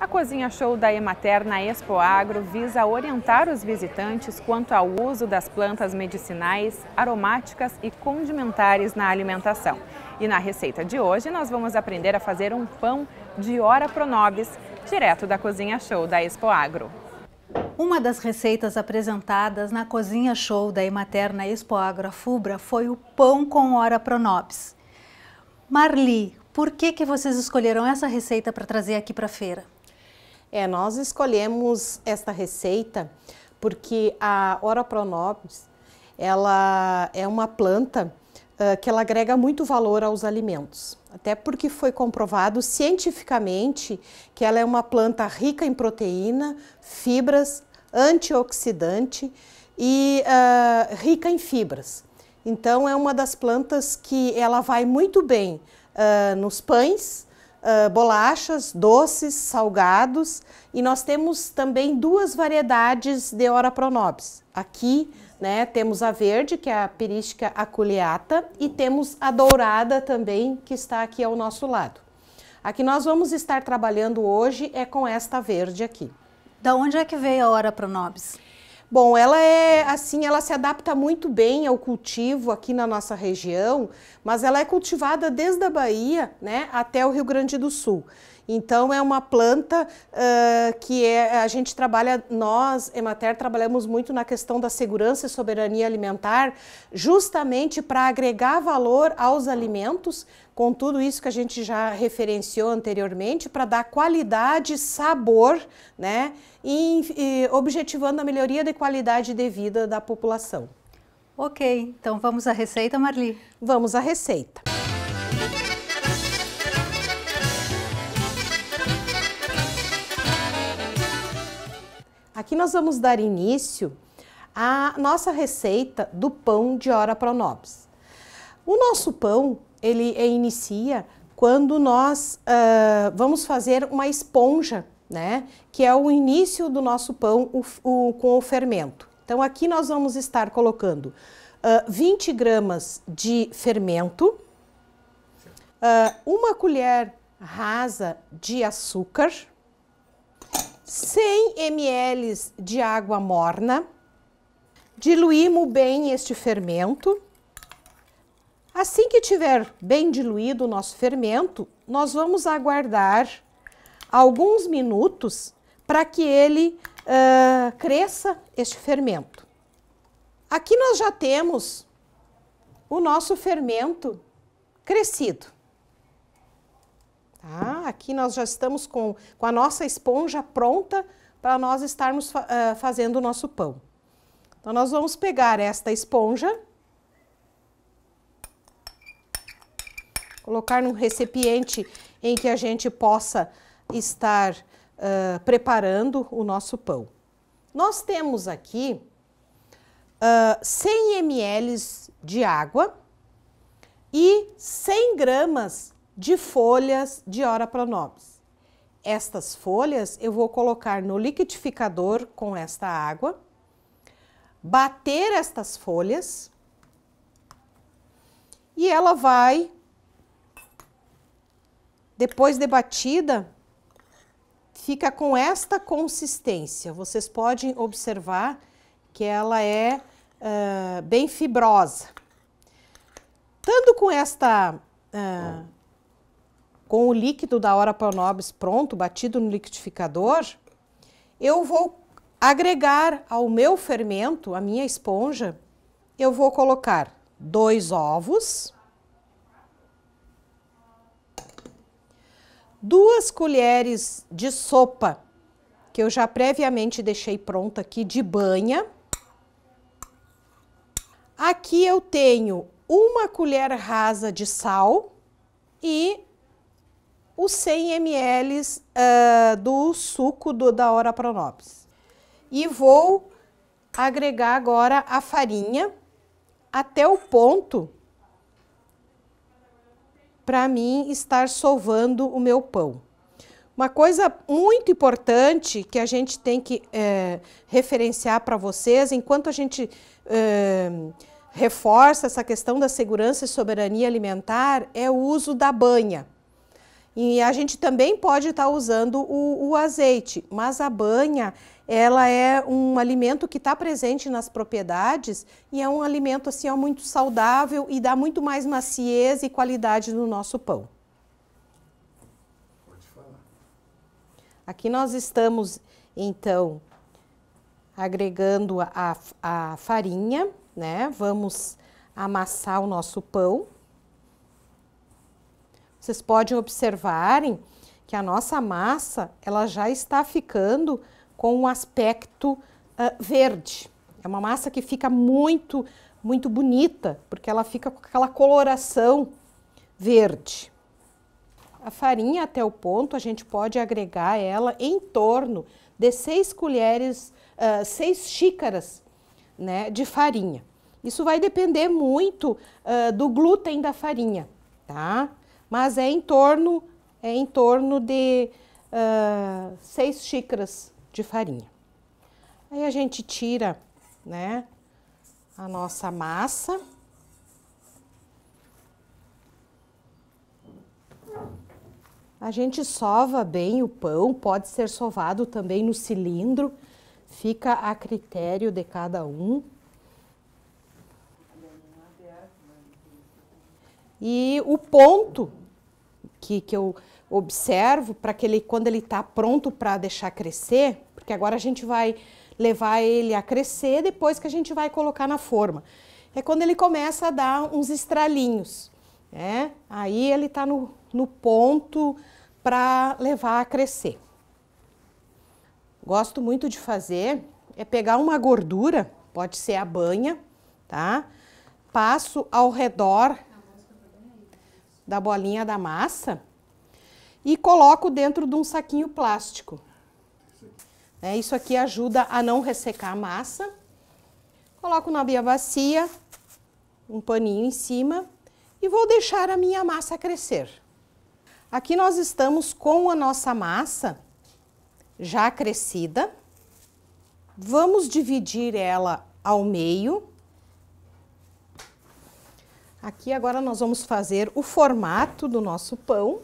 A cozinha show da Emater na Expo Agro visa orientar os visitantes quanto ao uso das plantas medicinais, aromáticas e condimentares na alimentação. E na receita de hoje nós vamos aprender a fazer um pão de ora pronobis, direto da cozinha show da Expo Agro. Uma das receitas apresentadas na cozinha show da Emater na Expo Agro Fubra foi o pão com ora pronobis. Marli, por que, que vocês escolheram essa receita para trazer aqui para a feira? É, nós escolhemos esta receita porque a Ora Pronobis, ela é uma planta uh, que ela agrega muito valor aos alimentos. Até porque foi comprovado cientificamente que ela é uma planta rica em proteína, fibras, antioxidante e uh, rica em fibras. Então é uma das plantas que ela vai muito bem uh, nos pães, uh, bolachas, doces, salgados e nós temos também duas variedades de ora pronobis. Aqui né, temos a verde, que é a perística aculeata, e temos a dourada também, que está aqui ao nosso lado. A que nós vamos estar trabalhando hoje é com esta verde aqui. Da onde é que veio a ora pronobis? Bom, ela é assim, ela se adapta muito bem ao cultivo aqui na nossa região, mas ela é cultivada desde a Bahia, né, até o Rio Grande do Sul. Então é uma planta uh, que é, a gente trabalha, nós, Emater, trabalhamos muito na questão da segurança e soberania alimentar, justamente para agregar valor aos alimentos, com tudo isso que a gente já referenciou anteriormente, para dar qualidade, sabor, né? E, e objetivando a melhoria de qualidade de vida da população. Ok, então vamos à receita, Marli? Vamos à receita. Aqui nós vamos dar início à nossa receita do pão de hora Pronobis. O nosso pão, ele é, inicia quando nós uh, vamos fazer uma esponja, né? Que é o início do nosso pão o, o, com o fermento. Então aqui nós vamos estar colocando uh, 20 gramas de fermento, uh, uma colher rasa de açúcar, 100 ml de água morna. Diluímos bem este fermento. Assim que tiver bem diluído o nosso fermento, nós vamos aguardar alguns minutos para que ele uh, cresça este fermento. Aqui nós já temos o nosso fermento crescido. Tá? Aqui nós já estamos com, com a nossa esponja pronta para nós estarmos uh, fazendo o nosso pão. Então, nós vamos pegar esta esponja, colocar num recipiente em que a gente possa estar uh, preparando o nosso pão. Nós temos aqui uh, 100 ml de água e 100 gramas de folhas de Ora Pronobis. Estas folhas eu vou colocar no liquidificador com esta água, bater estas folhas e ela vai, depois de batida, fica com esta consistência. Vocês podem observar que ela é uh, bem fibrosa. Tanto com esta uh, com o líquido da hora pronobis pronto, batido no liquidificador, eu vou agregar ao meu fermento, a minha esponja, eu vou colocar dois ovos, duas colheres de sopa que eu já previamente deixei pronta aqui de banha. Aqui eu tenho uma colher rasa de sal e os 100 ml uh, do suco do, da Hora Pronobis. E vou agregar agora a farinha até o ponto para mim estar sovando o meu pão. Uma coisa muito importante que a gente tem que é, referenciar para vocês, enquanto a gente é, reforça essa questão da segurança e soberania alimentar, é o uso da banha. E a gente também pode estar tá usando o, o azeite, mas a banha ela é um alimento que está presente nas propriedades e é um alimento assim, muito saudável e dá muito mais maciez e qualidade no nosso pão. Pode falar. Aqui nós estamos, então, agregando a, a farinha, né? Vamos amassar o nosso pão. Vocês podem observarem que a nossa massa ela já está ficando com um aspecto uh, verde. É uma massa que fica muito, muito bonita, porque ela fica com aquela coloração verde. A farinha até o ponto, a gente pode agregar ela em torno de 6 colheres, 6 uh, xícaras né, de farinha. Isso vai depender muito uh, do glúten da farinha, tá? mas é em torno, é em torno de uh, seis xícaras de farinha. Aí a gente tira, né, a nossa massa. A gente sova bem o pão, pode ser sovado também no cilindro, fica a critério de cada um. E o ponto que, que eu observo para que ele, quando ele está pronto para deixar crescer, porque agora a gente vai levar ele a crescer depois que a gente vai colocar na forma, é quando ele começa a dar uns estralinhos. Né? Aí ele está no, no ponto para levar a crescer. Gosto muito de fazer é pegar uma gordura, pode ser a banha, tá? Passo ao redor da bolinha da massa e coloco dentro de um saquinho plástico. É, isso aqui ajuda a não ressecar a massa. Coloco na minha bacia, um paninho em cima e vou deixar a minha massa crescer. Aqui nós estamos com a nossa massa já crescida. Vamos dividir ela ao meio Aqui agora nós vamos fazer o formato do nosso pão.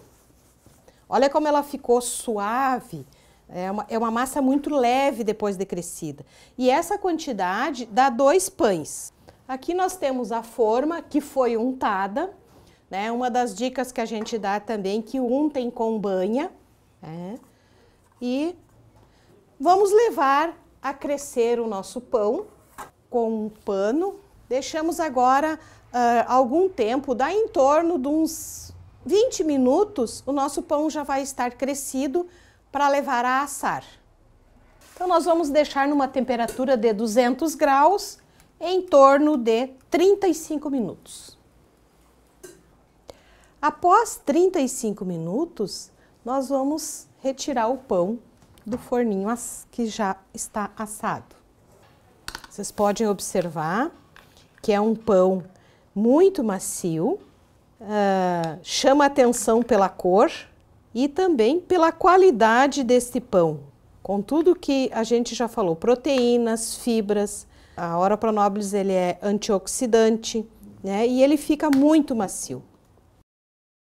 Olha como ela ficou suave. É uma, é uma massa muito leve depois de crescida. E essa quantidade dá dois pães. Aqui nós temos a forma que foi untada. Né? Uma das dicas que a gente dá também que untem com banha. Né? E vamos levar a crescer o nosso pão com um pano Deixamos agora uh, algum tempo, dá em torno de uns 20 minutos, o nosso pão já vai estar crescido para levar a assar. Então nós vamos deixar numa temperatura de 200 graus em torno de 35 minutos. Após 35 minutos, nós vamos retirar o pão do forninho que já está assado. Vocês podem observar que é um pão muito macio, uh, chama atenção pela cor e também pela qualidade deste pão, com tudo que a gente já falou, proteínas, fibras. A Ora nobles ele é antioxidante, né? E ele fica muito macio.